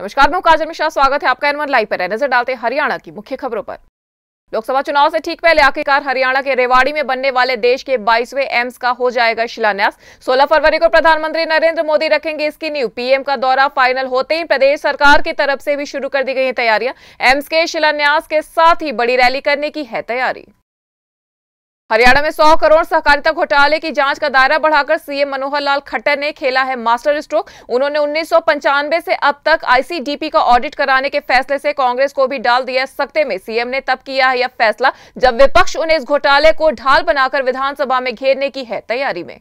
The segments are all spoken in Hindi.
नमस्कार मैं काजल मिश्रा स्वागत है आपका एनवन लाइव पर है नजर डालते हरियाणा की मुख्य खबरों पर लोकसभा चुनाव से ठीक पहले आखिरकार हरियाणा के रेवाड़ी में बनने वाले देश के 22वें एम्स का हो जाएगा शिलान्यास 16 फरवरी को प्रधानमंत्री नरेंद्र मोदी रखेंगे इसकी नींव पीएम का दौरा फाइनल होते ही प्रदेश सरकार की तरफ से भी शुरू कर दी गई तैयारियां एम्स के शिलान्यास के साथ ही बड़ी रैली करने की है तैयारी हरियाणा में 100 करोड़ सहकारिता घोटाले की जांच का दायरा बढ़ाकर सीएम मनोहर लाल खट्टर ने खेला है मास्टर स्ट्रोक उन्होंने उन्नीस से अब तक आईसीडीपी का ऑडिट कराने के फैसले से कांग्रेस को भी डाल दिया सकते में सीएम ने तब किया है यह फैसला जब विपक्ष उन्हें इस घोटाले को ढाल बनाकर विधानसभा में घेरने की है तैयारी में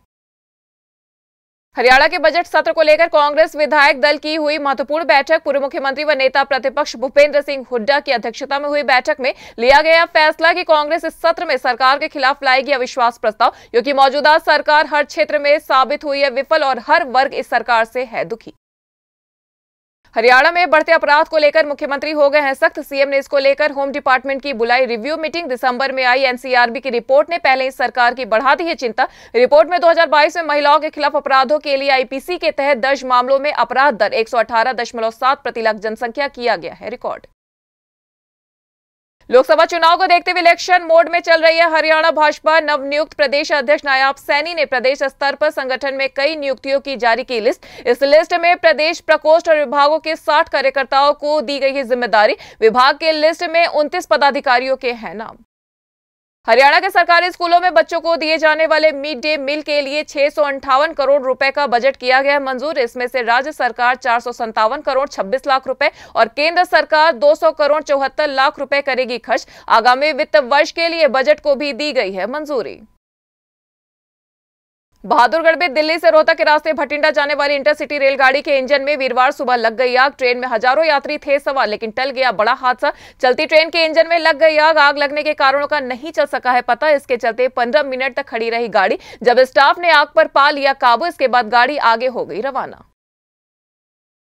हरियाणा के बजट सत्र को लेकर कांग्रेस विधायक दल की हुई महत्वपूर्ण बैठक पूर्व मुख्यमंत्री व नेता प्रतिपक्ष भूपेंद्र सिंह हुड्डा की अध्यक्षता में हुई बैठक में लिया गया फैसला कि कांग्रेस इस सत्र में सरकार के खिलाफ लाएगी अविश्वास प्रस्ताव क्योंकि मौजूदा सरकार हर क्षेत्र में साबित हुई है विफल और हर वर्ग इस सरकार से है दुखी हरियाणा में बढ़ते अपराध को लेकर मुख्यमंत्री हो गए हैं सख्त सीएम ने इसको लेकर होम डिपार्टमेंट की बुलाई रिव्यू मीटिंग दिसंबर में आई एनसीआरबी की रिपोर्ट ने पहले इस सरकार की बढ़ा दी है चिंता रिपोर्ट में 2022 में महिलाओं के खिलाफ अपराधों के लिए आईपीसी के तहत दर्ज मामलों में अपराध दर एक प्रति लाख जनसंख्या किया गया है रिकॉर्ड लोकसभा चुनाव को देखते हुए इलेक्शन मोड में चल रही है हरियाणा भाजपा नवनियुक्त प्रदेश अध्यक्ष नायाब सैनी ने प्रदेश स्तर पर संगठन में कई नियुक्तियों की जारी की लिस्ट इस लिस्ट में प्रदेश प्रकोष्ठ और विभागों के 60 कार्यकर्ताओं को दी गई है जिम्मेदारी विभाग के लिस्ट में 29 पदाधिकारियों के हैं नाम हरियाणा के सरकारी स्कूलों में बच्चों को दिए जाने वाले मिड डे मील के लिए छह करोड़ रुपए का बजट किया गया मंजूर इसमें से राज्य सरकार चार करोड़ 26 लाख रुपए और केंद्र सरकार 200 करोड़ चौहत्तर लाख रुपए करेगी खर्च आगामी वित्त वर्ष के लिए बजट को भी दी गई है मंजूरी बहादुरगढ़ में दिल्ली से रोहतक के रास्ते भटिंडा जाने वाली इंटरसिटी रेलगाड़ी के इंजन में वीरवार सुबह लग गई आग ट्रेन में हजारों यात्री थे सवार लेकिन टल गया बड़ा हादसा चलती ट्रेन के इंजन में लग गई आग आग लगने के कारणों का नहीं चल सका है पता इसके चलते 15 मिनट तक खड़ी रही गाड़ी जब स्टाफ ने आग पर पा लिया काबू इसके बाद गाड़ी आगे हो गई रवाना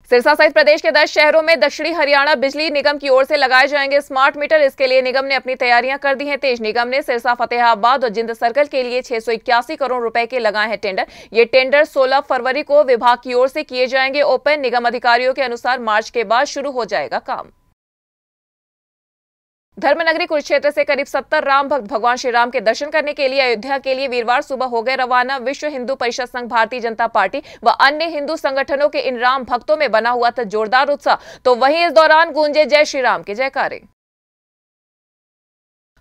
सिरसा सहित प्रदेश के 10 शहरों में दक्षिणी हरियाणा बिजली निगम की ओर से लगाए जाएंगे स्मार्ट मीटर इसके लिए निगम ने अपनी तैयारियां कर दी हैं तेज निगम ने सिरसा फतेहाबाद और जिंद सर्कल के लिए छह करोड़ रुपए के लगाए हैं टेंडर ये टेंडर 16 फरवरी को विभाग की ओर से किए जाएंगे ओपन निगम अधिकारियों के अनुसार मार्च के बाद शुरू हो जाएगा काम धर्मनगरी कुरुक्षेत्र से करीब सत्तर राम भक्त भगवान श्री राम के दर्शन करने के लिए अयोध्या के लिए वीरवार सुबह हो गए रवाना विश्व हिंदू परिषद संघ भारतीय जनता पार्टी व अन्य हिंदू संगठनों के इन राम भक्तों में बना हुआ था जोरदार उत्साह तो वहीं इस दौरान गूंजे जय श्री राम के जयकारे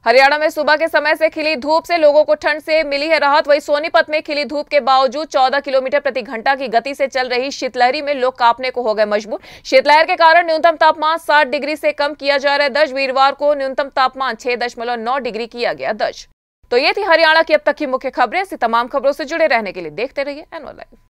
हरियाणा में सुबह के समय से खिली धूप से लोगों को ठंड से मिली है राहत वहीं सोनीपत में खिली धूप के बावजूद 14 किलोमीटर प्रति घंटा की गति से चल रही शीतलहरी में लोग कांपने को हो गए मजबूर शीतलहर के कारण न्यूनतम तापमान 7 डिग्री से कम किया जा रहा है दर्ज वीरवार को न्यूनतम तापमान 6.9 डिग्री किया गया दर्ज तो ये थी हरियाणा की अब तक की मुख्य खबरें ऐसी तमाम खबरों से जुड़े रहने के लिए देखते रहिए एनवाइव